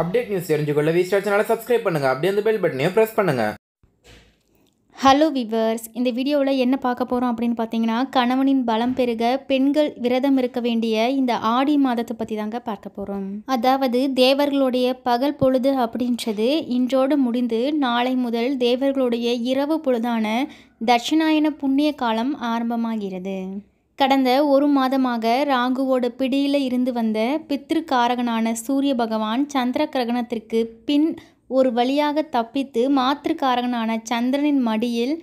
update news தெரிஞ்சுக்கொள்ள V star சேனலை subscribe பண்ணுங்கள் அப்படியே அந்த பெல் பட்டனையும் ப்ரெஸ் பண்ணுங்கள் ஹலோ விவர்ஸ் இந்த வீடியோவில் என்ன பார்க்க போகிறோம் அப்படின்னு பார்த்தீங்கன்னா கணவனின் பலம் பெருக பெண்கள் விரதம் இருக்க வேண்டிய இந்த ஆடி மாதத்தை பற்றி தாங்க பார்க்க போகிறோம் அதாவது தேவர்களுடைய பகல் பொழுது அப்படின்றது இன்றோடு முடிந்து நாளை முதல் தேவர்களுடைய இரவு பொழுதான தட்சிணாயன புண்ணிய காலம் ஆரம்பமாகிறது கடந்த ஒரு மாதமாக ராகுவோட பிடியில் இருந்து வந்த பித்திருக்காரகனான சூரிய பகவான் சந்திர கிரகணத்திற்கு பின் ஒரு வழியாக தப்பித்து மாத்திருக்காரகனான சந்திரனின் மடியில்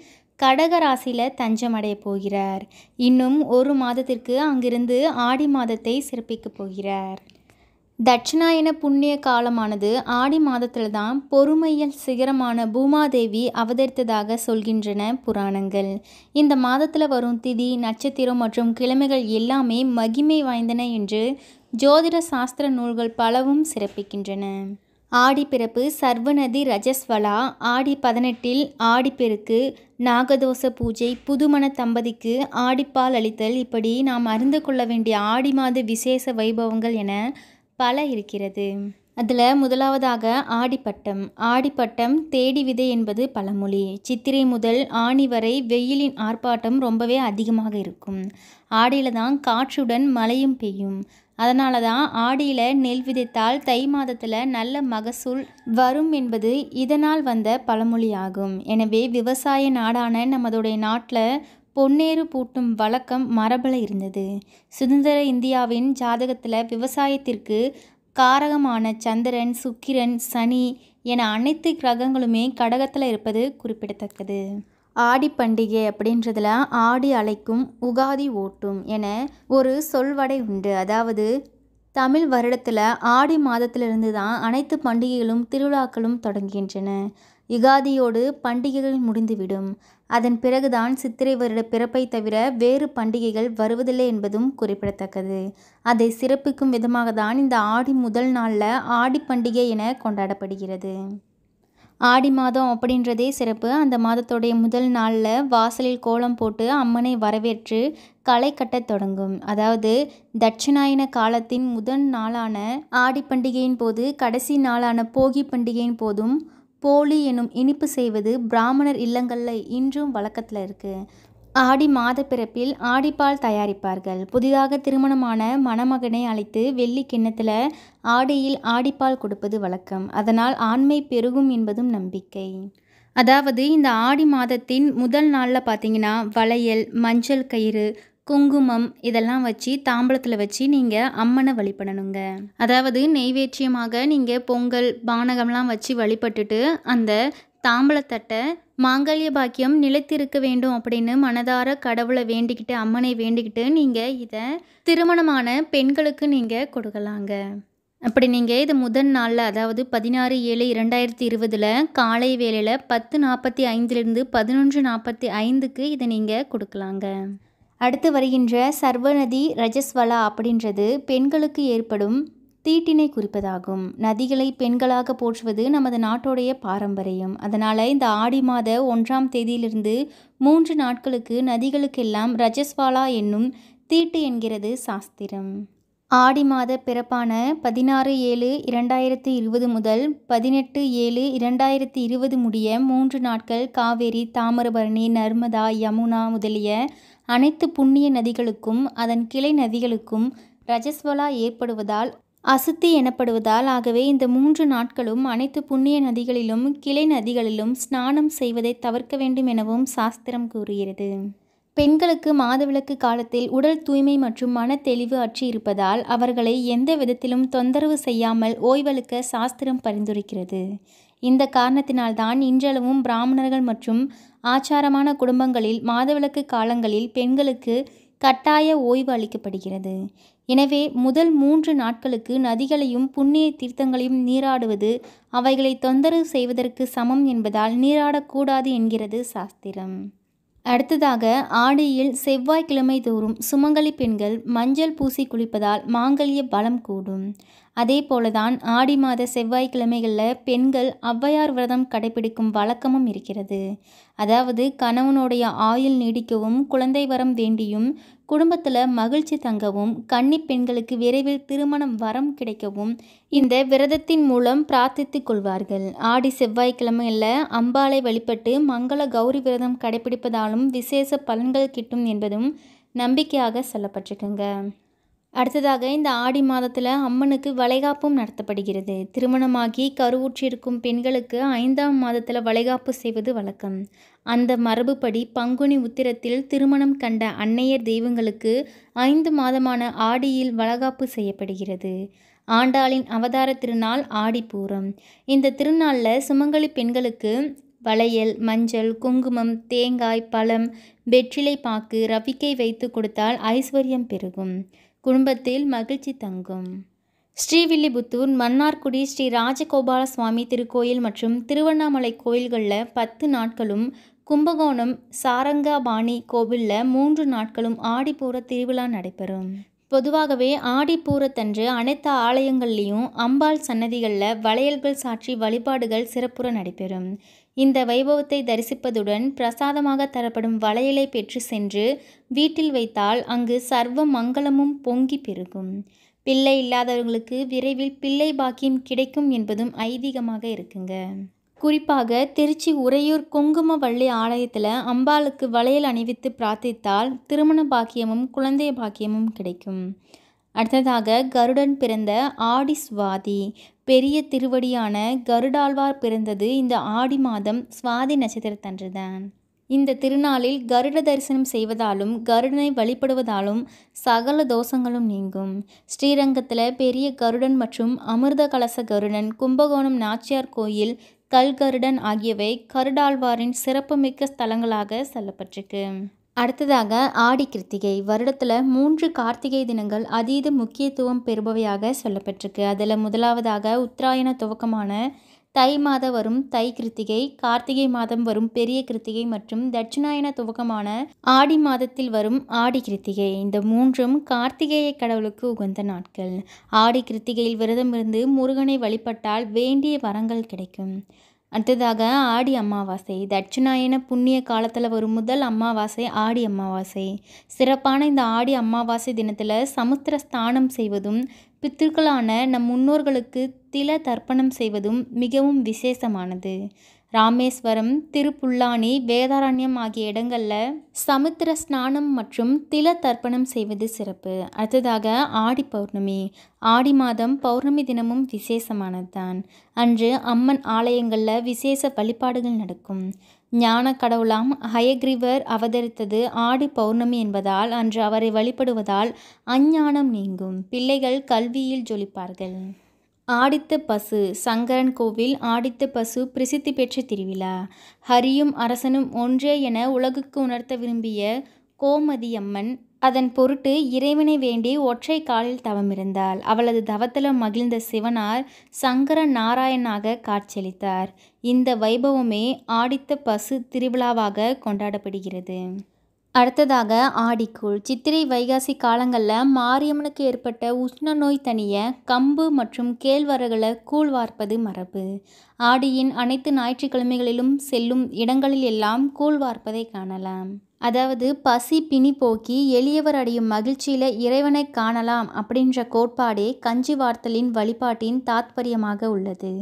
கடகராசியில் தஞ்சமடைய போகிறார் இன்னும் ஒரு மாதத்திற்கு அங்கிருந்து ஆடி மாதத்தை சிறப்பிக்கப் போகிறார் தட்சிணாயன புண்ணிய காலமானது ஆடி மாதத்தில்தான் பொறுமையில் சிகரமான பூமாதேவி அவதரித்ததாக சொல்கின்றன புராணங்கள் இந்த மாதத்தில் வரும் திதி நட்சத்திரம் மற்றும் கிழமைகள் எல்லாமே மகிமை வாய்ந்தன என்று ஜோதிட சாஸ்திர நூல்கள் பலவும் சிறப்பிக்கின்றன ஆடி பிறப்பு சர்வநதி ரஜஸ்வலா ஆடி பதினெட்டில் ஆடிப்பெருக்கு நாகதோஷ பூஜை புதுமண தம்பதிக்கு ஆடிப்பால் அளித்தல் இப்படி நாம் அறிந்து கொள்ள வேண்டிய ஆடி மாத விசேஷ வைபவங்கள் என பல இருக்கிறது அதில் முதலாவதாக ஆடிப்பட்டம் ஆடிப்பட்டம் தேடி விதை என்பது பழமொழி சித்திரை முதல் ஆணி வரை வெயிலின் ஆர்ப்பாட்டம் ரொம்பவே அதிகமாக இருக்கும் ஆடியில் தான் காற்றுடன் மழையும் பெய்யும் அதனால தான் ஆடியில் நெல் விதைத்தால் தை மாதத்தில் நல்ல மகசூல் வரும் என்பது இதனால் வந்த பழமொழியாகும் எனவே விவசாய நாடான நமதுடைய நாட்டில் பொன்னேறு பூட்டும் வழக்கம் மரபில் இருந்தது சுதந்திர இந்தியாவின் ஜாதகத்தில் விவசாயத்திற்கு காரகமான சந்திரன் சுக்கிரன் சனி என அனைத்து கிரகங்களுமே கடகத்தில் இருப்பது குறிப்பிடத்தக்கது ஆடி பண்டிகை அப்படின்றதுல ஆடி அழைக்கும் உகாதி ஓட்டும் என ஒரு சொல்வடை உண்டு அதாவது தமிழ் வருடத்தில் ஆடி மாதத்திலிருந்து தான் அனைத்து பண்டிகைகளும் திருவிழாக்களும் தொடங்குகின்றன யுகாதியோடு பண்டிகைகள் முடிந்துவிடும் அதன் பிறகுதான் சித்திரை வருட பிறப்பை தவிர வேறு பண்டிகைகள் வருவதில்லை என்பதும் குறிப்பிடத்தக்கது அதை சிறப்பிக்கும் விதமாக தான் இந்த ஆடி முதல் நாளில் ஆடி பண்டிகை என கொண்டாடப்படுகிறது ஆடி மாதம் அப்படின்றதே சிறப்பு அந்த மாதத்துடைய முதல் நாளில் வாசலில் கோலம் போட்டு அம்மனை வரவேற்று களை கட்டத் தொடங்கும் அதாவது தட்சிணாயன காலத்தின் முதல் நாளான ஆடி பண்டிகையின் போது கடைசி நாளான போகி பண்டிகையின் போதும் போலி எனும் இனிப்பு செய்வது பிராமணர் இல்லங்களில் இன்றும் வழக்கத்தில் இருக்குது ஆடி மாத பிறப்பில் ஆடிப்பால் தயாரிப்பார்கள் புதிதாக திருமணமான மணமகனை அழைத்து வெள்ளி கிண்ணத்தில் ஆடியில் ஆடிப்பால் கொடுப்பது வழக்கம் அதனால் ஆண்மை பெருகும் என்பதும் நம்பிக்கை அதாவது இந்த ஆடி மாதத்தின் முதல் நாளில் பார்த்தீங்கன்னா வளையல் மஞ்சள் கயிறு குங்குமம் இதெல்லாம் வச்சு தாம்பளத்தில் வச்சு நீங்கள் அம்மனை வழிபடணுங்க அதாவது நெய்வேற்றியமாக நீங்கள் பொங்கல் பானகம்லாம் வச்சு வழிபட்டுட்டு அந்த தாம்பலத்தட்டை மாங்கல்ய பாக்கியம் நிலைத்திருக்க வேண்டும் அப்படின்னு மனதார கடவுளை வேண்டிக்கிட்டு அம்மனை வேண்டிக்கிட்டு நீங்கள் இதை திருமணமான பெண்களுக்கு நீங்கள் கொடுக்கலாங்க அப்படி நீங்கள் இது முதன் நாளில் அதாவது பதினாறு ஏழு இரண்டாயிரத்தி இருபதில் காலை வேளையில் பத்து நாற்பத்தி ஐந்துலேருந்து பதினொன்று நாற்பத்தி ஐந்துக்கு இதை நீங்கள் கொடுக்கலாங்க அடுத்து வருகின்ற சர்வநதி ரஜஸ்வலா அப்படின்றது பெண்களுக்கு ஏற்படும் தீட்டினை குறிப்பதாகும் நதிகளை பெண்களாக போற்றுவது நமது நாட்டோடைய பாரம்பரியம் அதனால் இந்த ஆடி மாத ஒன்றாம் தேதியிலிருந்து மூன்று நாட்களுக்கு நதிகளுக்கெல்லாம் ரஜஸ்வாலா என்னும் தீட்டு என்கிறது சாஸ்திரம் ஆடி மாத பிறப்பான பதினாறு ஏழு இரண்டாயிரத்தி இருபது முதல் பதினெட்டு ஏழு இரண்டாயிரத்தி இருபது முடிய மூன்று நாட்கள் காவேரி தாமிரபரணி நர்மதா யமுனா முதலிய அனைத்து புண்ணிய நதிகளுக்கும் அதன் கிளை நதிகளுக்கும் ரஜஸ்வலா ஏற்படுவதால் அசுத்தி எனப்படுவதால் ஆகவே இந்த மூன்று நாட்களும் அனைத்து புண்ணிய நதிகளிலும் கிளை நதிகளிலும் ஸ்நானம் செய்வதை தவிர்க்க வேண்டும் எனவும் சாஸ்திரம் கூறுகிறது பெண்களுக்கு மாதவிளக்கு காலத்தில் உடல் தூய்மை மற்றும் மன தெளிவு அற்றி இருப்பதால் அவர்களை எந்த விதத்திலும் தொந்தரவு செய்யாமல் ஓய்வெடுக்க சாஸ்திரம் பரிந்துரைக்கிறது இந்த காரணத்தினால்தான் இன்றளவும் பிராமணர்கள் மற்றும் ஆச்சாரமான குடும்பங்களில் மாதவிளக்கு காலங்களில் பெண்களுக்கு கட்டாய ஓய்வு அளிக்கப்படுகிறது எனவே முதல் மூன்று நாட்களுக்கு நதிகளையும் புண்ணிய தீர்த்தங்களையும் நீராடுவது அவைகளை தொந்தரவு செய்வதற்கு சமம் என்பதால் நீராடக்கூடாது என்கிறது சாஸ்திரம் அடுத்ததாக ஆடியில் செவ்வாய்க்கிழமை தோறும் சுமங்கலி பெண்கள் மஞ்சள் பூசி குளிப்பதால் மாங்கல்ய பலம் கூடும் அதே போலதான் ஆடி மாத செவ்வாய்க்கிழமைகளில் பெண்கள் ஒளவையார் விரதம் கடைபிடிக்கும் வழக்கமும் இருக்கிறது அதாவது கணவனுடைய ஆயுள் நீடிக்கவும் குழந்தை வரம் வேண்டியும் குடும்பத்தில் மகிழ்ச்சி தங்கவும் கன்னி பெண்களுக்கு விரைவில் திருமணம் வரம் கிடைக்கவும் இந்த விரதத்தின் மூலம் பிரார்த்தித்துக் கொள்வார்கள் ஆடி செவ்வாய்க்கிழமையில் அம்பாலை வழிபட்டு மங்கள கௌரி விரதம் கடைபிடிப்பதாலும் விசேஷ பலன்கள் கிட்டும் என்பதும் நம்பிக்கையாக சொல்லப்பட்டிருக்குங்க அடுத்ததாக இந்த ஆடி மாதத்தில் அம்மனுக்கு வளைகாப்பும் நடத்தப்படுகிறது திருமணமாகி கருவுற்றிருக்கும் பெண்களுக்கு ஐந்தாம் மாதத்தில் வளைகாப்பு செய்வது வழக்கம் அந்த மரபுப்படி பங்குனி உத்திரத்தில் திருமணம் கண்ட அன்னையர் தெய்வங்களுக்கு ஐந்து மாதமான ஆடியில் வளகாப்பு செய்யப்படுகிறது ஆண்டாளின் அவதார திருநாள் ஆடிப்பூரம் இந்த திருநாளில் சுமங்கலி பெண்களுக்கு வளையல் மஞ்சள் குங்குமம் தேங்காய் பழம் வெற்றிலை பாக்கு ரவிக்கை வைத்து கொடுத்தால் ஐஸ்வர்யம் பெருகும் குடும்பத்தில் மகிழ்ச்சி தங்கும் ஸ்ரீவில்லிபுத்தூர் மன்னார்குடி ஸ்ரீ ராஜகோபால சுவாமி திருக்கோயில் மற்றும் திருவண்ணாமலை கோயில்களில் பத்து நாட்களும் கும்பகோணம் சாரங்காபாணி கோவிலில் மூன்று நாட்களும் ஆடிப்பூர திருவிழா நடைபெறும் பொதுவாகவே ஆடிப்பூரத்தன்று அனைத்து ஆலயங்கள்லேயும் அம்பாள் சன்னதிகளில் வளையல்கள் சாற்றி வழிபாடுகள் சிறப்புற நடைபெறும் இந்த வைபவத்தை தரிசிப்பதுடன் பிரசாதமாக தரப்படும் வளையலை பெற்று சென்று வீட்டில் வைத்தால் அங்கு சர்வ மங்களமும் பொங்கி பெருகும் பிள்ளை இல்லாதவர்களுக்கு விரைவில் பிள்ளை பாக்கியம் கிடைக்கும் என்பதும் ஐதீகமாக இருக்குங்க குறிப்பாக திருச்சி உறையூர் குங்குமவள்ளி ஆலயத்தில் அம்பாளுக்கு வளையல் அணிவித்து பிரார்த்தித்தால் திருமண பாக்கியமும் குழந்தை பாக்கியமும் கிடைக்கும் அடுத்ததாக கருடன் பிறந்த ஆடி சுவாதி பெரிய திருவடியான கருடாழ்வார் பிறந்தது இந்த ஆடி மாதம் சுவாதி நட்சத்திரத்தன்று தான் இந்த திருநாளில் கருட தரிசனம் செய்வதாலும் கருடனை வழிபடுவதாலும் சகல தோஷங்களும் நீங்கும் ஸ்ரீரங்கத்தில் பெரிய கருடன் மற்றும் அமிர்த கலச கருடன் கும்பகோணம் நாச்சியார் கோயில் கல்கருடன் ஆகியவை கருடாழ்வாரின் சிறப்புமிக்க ஸ்தலங்களாக செல்லப்பட்டிருக்கு அடுத்ததாக ஆடி கிருத்திகை வருடத்தில் மூன்று கார்த்திகை தினங்கள் அதீத முக்கியத்துவம் பெறுபவையாக சொல்லப்பட்டிருக்கு அதில் முதலாவதாக உத்தராயண துவக்கமான தை மாதம் வரும் தை கிருத்திகை கார்த்திகை மாதம் வரும் பெரிய கிருத்திகை மற்றும் தட்சிணாயன துவக்கமான ஆடி மாதத்தில் வரும் ஆடி கிருத்திகை இந்த மூன்றும் கார்த்திகேய கடவுளுக்கு உகந்த நாட்கள் ஆடி கிருத்திகையில் விரதம் இருந்து முருகனை வழிபட்டால் வேண்டிய வரங்கள் கிடைக்கும் அடுத்ததாக ஆடி அமாவாசை தட்சிணாயன புண்ணிய காலத்தில் வரும் முதல் அமாவாசை ஆடி அமாவாசை சிறப்பான இந்த ஆடி அமாவாசை தினத்தில் சமுத்திர ஸ்தானம் செய்வதும் பித்திருக்களான நம் முன்னோர்களுக்கு தில தர்ப்பணம் செய்வதும் மிகவும் விசேஷமானது ராமேஸ்வரம் திருப்புல்லானி வேதாரண்யம் ஆகிய இடங்களில் சமுத்திர ஸ்நானம் மற்றும் தில தர்ப்பணம் செய்வது சிறப்பு அடுத்ததாக ஆடி பௌர்ணமி ஆடி மாதம் பௌர்ணமி தினமும் விசேஷமானது தான் அன்று அம்மன் ஆலயங்களில் விசேஷ வழிபாடுகள் நடக்கும் ஞான கடவுளாம் ஹயக்ரிவர் அவதரித்தது ஆடி பௌர்ணமி என்பதால் அன்று அவரை வழிபடுவதால் அஞ்ஞானம் நீங்கும் பிள்ளைகள் கல்வியில் ஜொலிப்பார்கள் ஆடித்த பசு சங்கரன் கோவில் ஆடித்த பசு பிரசித்தி பெற்ற திருவிழா ஹரியும் அரசனும் ஒன்றே என உலகுக்கு உணர்த்த விரும்பிய கோமதியம்மன் அதன் பொருட்டு இறைவனை வேண்டி ஒற்றை காலில் தவமிருந்தாள் அவளது தவத்தில் மகிழ்ந்த சிவனார் சங்கர நாராயணாக காட்சியளித்தார் இந்த வைபவமே ஆடித்த பசு திருவிழாவாக கொண்டாடப்படுகிறது அடுத்ததாக ஆடிக்கூழ் சித்திரை வைகாசி காலங்களில் மாரியம்மனுக்கு ஏற்பட்ட உஷ்ண நோய் தனிய கம்பு மற்றும் கேழ்வரகளை கூழ் வார்ப்பது மரபு ஆடியின் அனைத்து ஞாயிற்றுக்கிழமைகளிலும் செல்லும் இடங்களில் எல்லாம் கூழ் வார்ப்பதை காணலாம் அதாவது பசி பிணி போக்கி எளியவர் அடையும் மகிழ்ச்சியில் இறைவனை காணலாம் அப்படின்ற கோட்பாடே கஞ்சி வார்த்தலின் வழிபாட்டின் தாத்பரியமாக உள்ளது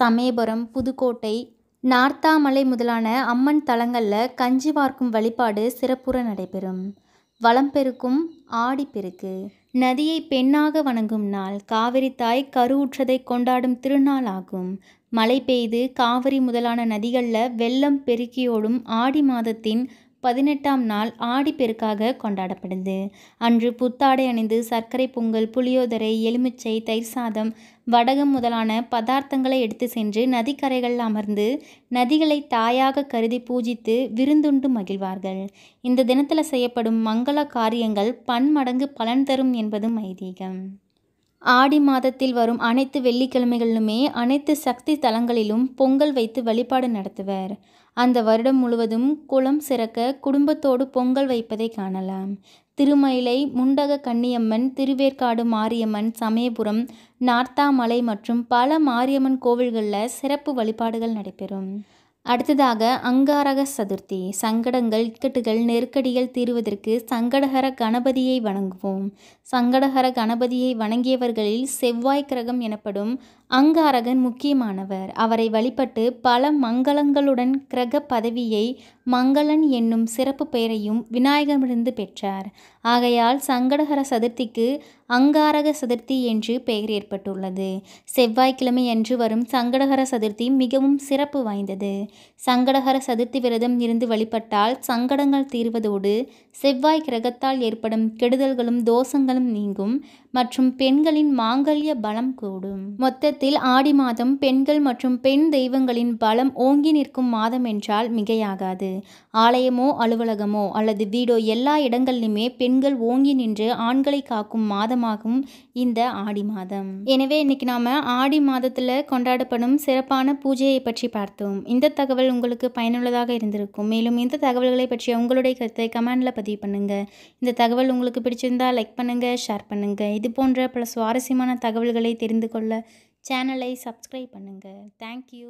சமயபுரம் புதுக்கோட்டை நார்த்தாமலை முதலான அம்மன் தலங்களில் கஞ்சி வார்க்கும் வழிபாடு சிறப்புற நடைபெறும் வளம் பெருக்கும் ஆடிப்பெருக்கு நதியை பெண்ணாக வணங்கும் நாள் காவிரி தாய் கருவுற்றதை கொண்டாடும் திருநாள் ஆகும் மழை பெய்து காவிரி முதலான நதிகளில் வெள்ளம் பெருக்கியோடும் ஆடி மாதத்தின் பதினெட்டாம் நாள் ஆடிப்பெருக்காக கொண்டாடப்படுது அன்று புத்தாடை அணிந்து சர்க்கரை பொங்கல் புளியோதரை எலுமிச்சை தயிர் சாதம் வடகம் முதலான பதார்த்தங்களை எடுத்து சென்று நதிக்கரைகள் அமர்ந்து நதிகளை தாயாக கருதி பூஜித்து விருந்துண்டு மகிழ்வார்கள் இந்த தினத்தில் செய்யப்படும் மங்கள காரியங்கள் பன்மடங்கு பலன் தரும் என்பதும் ஐதீகம் ஆடி மாதத்தில் வரும் அனைத்து வெள்ளிக்கிழமைகளிலுமே அனைத்து சக்தி தலங்களிலும் பொங்கல் வைத்து வழிபாடு நடத்துவர் அந்த வருடம் முழுவதும் குளம் சிறக்க குடும்பத்தோடு பொங்கல் வைப்பதை காணலாம் திருமயிலை முண்டக கன்னியம்மன் திருவேற்காடு மாரியம்மன் சமயபுரம் நார்த்தாமலை மற்றும் பல மாரியம்மன் கோவில்களில் சிறப்பு வழிபாடுகள் நடைபெறும் அடுத்ததாக அங்காரக சதுர்த்தி சங்கடங்கள் இக்கட்டுகள் நெருக்கடிகள் தீர்வதற்கு சங்கடகர கணபதியை வணங்குவோம் சங்கடகர கணபதியை வணங்கியவர்களில் செவ்வாய் கிரகம் எனப்படும் அங்காரகன் முக்கியமானவர் அவரை வழிபட்டு பல மங்களங்களுடன் கிரக பதவியை மங்களன் என்னும் சிறப்பு பெயரையும் விநாயகமிருந்து பெற்றார் ஆகையால் சங்கடகர சதுர்த்திக்கு அங்காரக சதுர்த்தி என்று பெயர் ஏற்பட்டுள்ளது செவ்வாய்க்கிழமை அன்று வரும் சங்கடகர சதுர்த்தி மிகவும் சிறப்பு வாய்ந்தது சங்கடகர சதுர்த்தி விரதம் இருந்து வழிபட்டால் சங்கடங்கள் தீர்வதோடு செவ்வாய் கிரகத்தால் ஏற்படும் கெடுதல்களும் தோஷங்களும் நீங்கும் மற்றும் பெண்களின் மாங்கல்ய பலம் கூடும் மொத்தத்தில் ஆடி மாதம் பெண்கள் மற்றும் பெண் தெய்வங்களின் பலம் ஓங்கி நிற்கும் மாதம் என்றால் மிகையாகாது ஆலயமோ அலுவலகமோ அல்லது வீடோ எல்லா இடங்களிலுமே பெண்கள் ஓங்கி நின்று ஆண்களை காக்கும் மாதம் மாதமாகும் இந்த ஆடி மாதம் எனவே இன்னைக்கு நாம் ஆடி மாதத்தில் கொண்டாடப்படும் சிறப்பான பூஜையை பற்றி பார்த்தோம் இந்த தகவல் உங்களுக்கு பயனுள்ளதாக இருந்திருக்கும் மேலும் இந்த தகவல்களை பற்றிய உங்களுடைய கருத்தை கமெண்ட்ல பதிவு பண்ணுங்கள் இந்த தகவல் உங்களுக்கு பிடிச்சிருந்தா லைக் பண்ணுங்கள் ஷேர் பண்ணுங்கள் இது போன்ற பல சுவாரஸ்யமான தகவல்களை தெரிந்து கொள்ள சேனலை சப்ஸ்கிரைப் பண்ணுங்கள் தேங்க்யூ